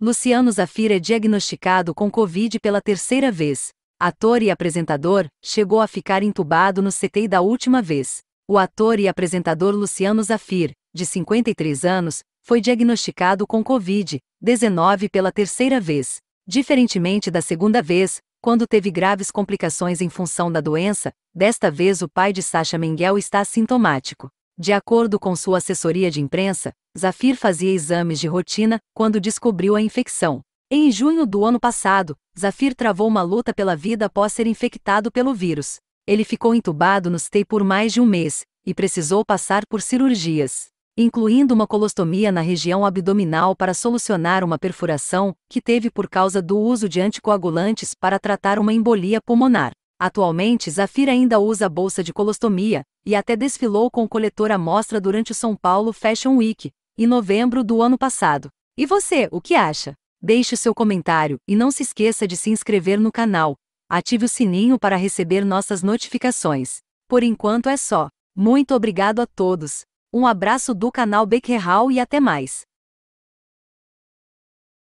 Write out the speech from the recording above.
Luciano Zafir é diagnosticado com Covid pela terceira vez. Ator e apresentador, chegou a ficar entubado no CTI da última vez. O ator e apresentador Luciano Zafir, de 53 anos, foi diagnosticado com Covid-19 pela terceira vez. Diferentemente da segunda vez, quando teve graves complicações em função da doença, desta vez o pai de Sasha Mengel está assintomático. De acordo com sua assessoria de imprensa, Zafir fazia exames de rotina quando descobriu a infecção. Em junho do ano passado, Zafir travou uma luta pela vida após ser infectado pelo vírus. Ele ficou entubado no STEI por mais de um mês e precisou passar por cirurgias, incluindo uma colostomia na região abdominal para solucionar uma perfuração que teve por causa do uso de anticoagulantes para tratar uma embolia pulmonar. Atualmente Zafira ainda usa bolsa de colostomia, e até desfilou com o coletor à mostra durante o São Paulo Fashion Week, em novembro do ano passado. E você, o que acha? Deixe seu comentário e não se esqueça de se inscrever no canal. Ative o sininho para receber nossas notificações. Por enquanto é só. Muito obrigado a todos. Um abraço do canal Hall e até mais.